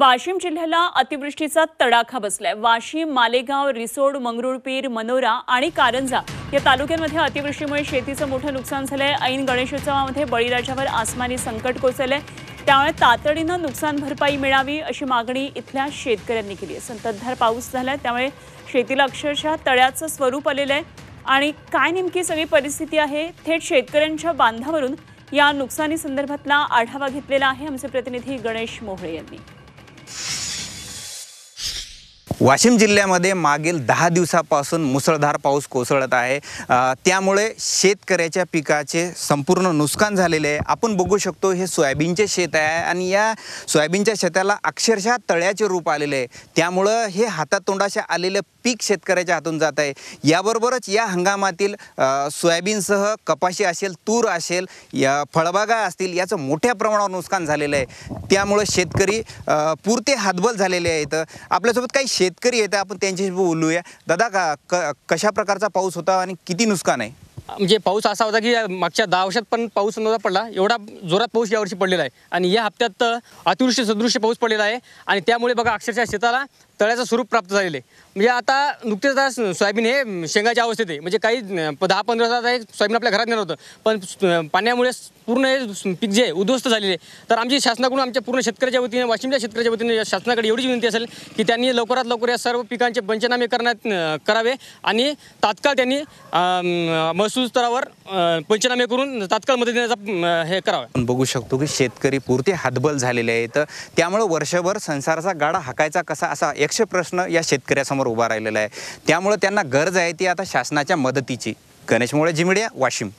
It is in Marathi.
वाशिम जिल्ह्याला अतिवृष्टीचा तडाखा बसलाय वाशिम मालेगाव रिसोड मंगरुळपीर मनोरा आणि कारंजा या तालुक्यांमध्ये अतिवृष्टीमुळे शेतीचं मोठं नुकसान झालंय ऐन गणेशोत्सवामध्ये बळीराजावर आसमानी संकट कोसळलंय त्यामुळे तातडीनं नुकसान भरपाई मिळावी अशी मागणी इथल्या शेतकऱ्यांनी केली आहे संततधार पाऊस झालाय त्यामुळे शेतीला अक्षरशः तळ्याचं स्वरूप आलेलं आहे आणि काय नेमकी सगळी परिस्थिती आहे थेट शेतकऱ्यांच्या बांधावरून या नुकसानी संदर्भातला आढावा घेतलेला आहे आमचे प्रतिनिधी गणेश मोहळे यांनी वाशिम जिल्ह्यामध्ये मागील दहा दिवसापासून मुसळधार पाऊस कोसळत आहे त्यामुळे शेतकऱ्याच्या पिकाचे संपूर्ण नुकसान झालेले आहे आपण बघू शकतो हे सोयाबीनचे शेत आहे आणि या सोयाबीनच्या शेताला अक्षरशः तळ्याचे रूप आलेले आहे त्यामुळं हे हातातोंडाशा आलेलं पीक शेतकऱ्याच्या हातून जात आहे याबरोबरच या हंगामातील सोयाबीनसह कपाशी असेल तूर असेल या फळबागा असतील याचं मोठ्या प्रमाणावर नुकसान झालेलं आहे त्यामुळं शेतकरी पुरते हातबल झालेले आहेत आपल्यासोबत काही शेत शेतकरी येतात आपण त्यांच्याशी बोलूया दादा का कशा प्रकारचा पाऊस होता आणि किती नुकसान आहे म्हणजे पाऊस असा होता की मागच्या दहा वर्षात पण पाऊस नव्हता पडला एवढा जोरात पाऊस यावर्षी पडलेला आहे आणि या हप्त्यात अतिवृष्टी सदृश्य पाऊस पडलेला आहे आणि त्यामुळे बघा अक्षरशः शेताला तळ्याचं स्वरूप प्राप्त झालेलं आहे म्हणजे आता नुकतेच सोयाबीन हे शेंगाच्या अवस्थेत आहे म्हणजे काही दहा पंधरा तास हे सोयाबीन आपल्या घरात नेलं होतं पण पाण्यामुळे पूर्ण हे पीक जे उद्ध्वस्त झालेले आहे तर आमची शासनाकडून आमच्या पूर्ण शेतकऱ्याच्या वतीने वाशिमच्या शेतकऱ्याच्या वतीने शासनाकडे एवढीच विनंती असेल की त्यांनी लवकरात लवकर या सर्व पिकांचे पंचनामे करण्यात करावे आणि तात्काळ त्यांनी महसूल स्तरावर पंचनामे करून तात्काळ मदत देण्याचा हे करावं आपण बघू शकतो की शेतकरी पुरते हातबल झालेले आहेत त्यामुळे वर्षभर संसाराचा गाडा हाकायचा कसा असा प्रत्यक्ष प्रश्न या शेतकऱ्यासमोर उभा राहिलेला आहे त्यामुळे त्यांना गरज आहे ती आता शासनाच्या मदतीची गणेश मोळे जिमिडिया वाशिम